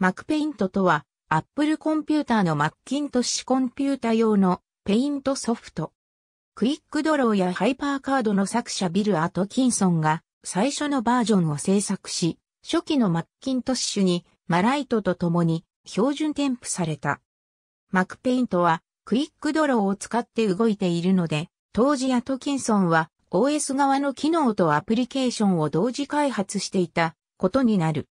マクペイントとは、アップルコンピューターのマッキントッシュコンピュータ用のペイントソフト。クイックドローやハイパーカードの作者ビル・アトキンソンが最初のバージョンを制作し、初期のマッキントッシュにマライトと共に標準添付された。マクペイントはクイックドローを使って動いているので、当時アトキンソンは OS 側の機能とアプリケーションを同時開発していたことになる。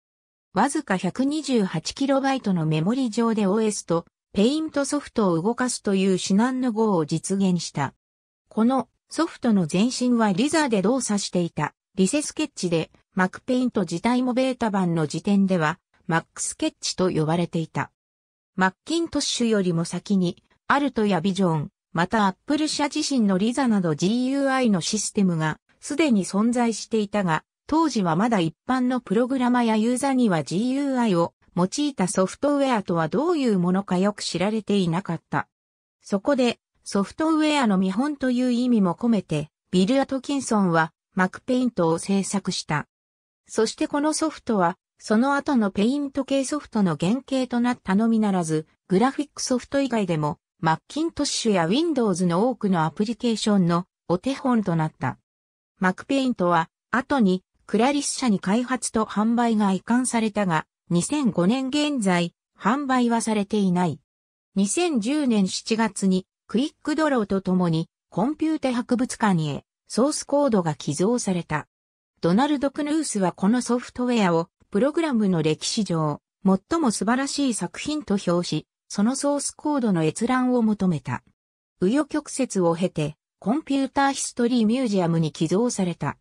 わずか 128KB のメモリ上で OS とペイントソフトを動かすという至難の号を実現した。このソフトの前身はリザーで動作していたリセスケッチで Mac ペイント自体もベータ版の時点では Mac スケッチと呼ばれていた。マッキントッシュよりも先にアルトやビジョン、またアップル社自身のリザなど GUI のシステムがすでに存在していたが、当時はまだ一般のプログラマやユーザーには GUI を用いたソフトウェアとはどういうものかよく知られていなかった。そこでソフトウェアの見本という意味も込めてビル・アトキンソンはマクペイントを制作した。そしてこのソフトはその後のペイント系ソフトの原型となったのみならずグラフィックソフト以外でもマッキントッシュや Windows の多くのアプリケーションのお手本となった。マクペイントは後にクラリス社に開発と販売が移管されたが、2005年現在、販売はされていない。2010年7月に、クイックドローと共に、コンピュータ博物館へ、ソースコードが寄贈された。ドナルド・クヌースはこのソフトウェアを、プログラムの歴史上、最も素晴らしい作品と評し、そのソースコードの閲覧を求めた。紆余曲折を経て、コンピューターヒストリーミュージアムに寄贈された。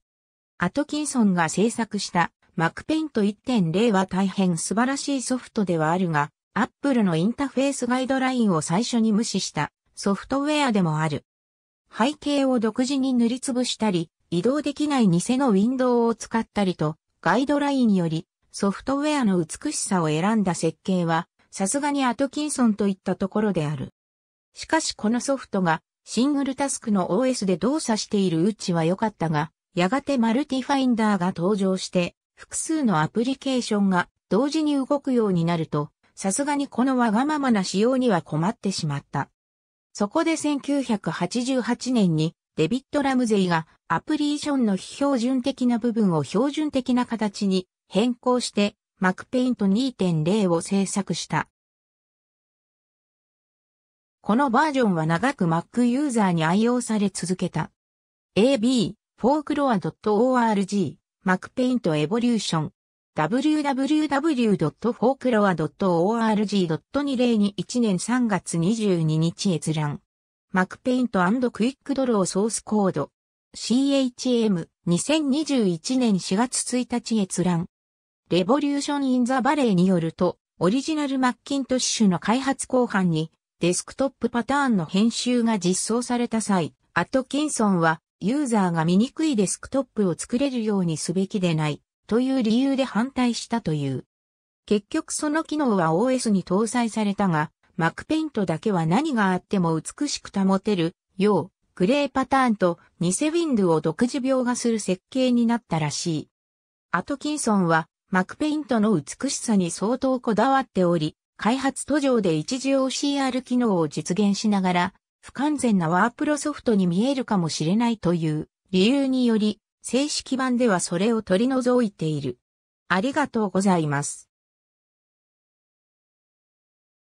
アトキンソンが制作したマクペイント1.0は大変素晴らしいソフトではあるが、Apple のインターフェースガイドラインを最初に無視したソフトウェアでもある。背景を独自に塗りつぶしたり、移動できない偽のウィンドウを使ったりと、ガイドラインによりソフトウェアの美しさを選んだ設計は、さすがにアトキンソンといったところである。しかしこのソフトがシングルタスクの OS で動作しているうちは良かったが、やがてマルティファインダーが登場して、複数のアプリケーションが同時に動くようになると、さすがにこのわがままな仕様には困ってしまった。そこで1988年にデビット・ラムゼイがアプリーションの非標準的な部分を標準的な形に変更して MacPaint 2.0を制作した。このバージョンは長く Mac ユーザーに愛用され続けた。AB、フォークロア .org、マクペイントエボリューション。www.folklore.org.2021 年3月22日閲覧。マクペイントクイックドローソースコード。CHM2021 年4月1日閲覧。レボリューション・イン・ザ・バレーによると、オリジナルマッキントッシュの開発後半に、デスクトップパターンの編集が実装された際、アトキンソンは、ユーザーが醜いデスクトップを作れるようにすべきでない、という理由で反対したという。結局その機能は OS に搭載されたが、MacPaint だけは何があっても美しく保てる、よう、グレーパターンと偽ウィンドウを独自描画する設計になったらしい。アトキンソンは、MacPaint の美しさに相当こだわっており、開発途上で一時 OCR 機能を実現しながら、不完全なワープロソフトに見えるかもしれないという理由により、正式版ではそれを取り除いている。ありがとうございます。